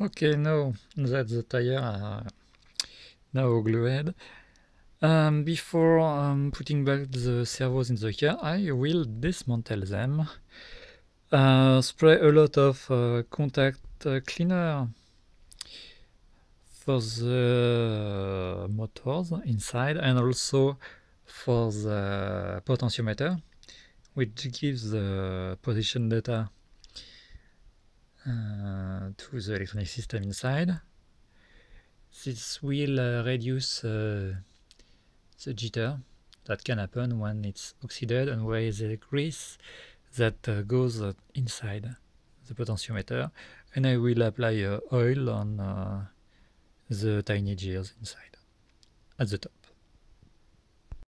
Okay, now that the tire. are now glued. Um, before um, putting back the servos in the car, I will dismantle them. Uh, spray a lot of uh, contact uh, cleaner for the motors inside and also for the potentiometer, which gives the position data. Uh, to the electronic system inside. This will uh, reduce uh, the jitter that can happen when it's oxidized and where is the grease that uh, goes uh, inside the potentiometer. And I will apply uh, oil on uh, the tiny gears inside at the top.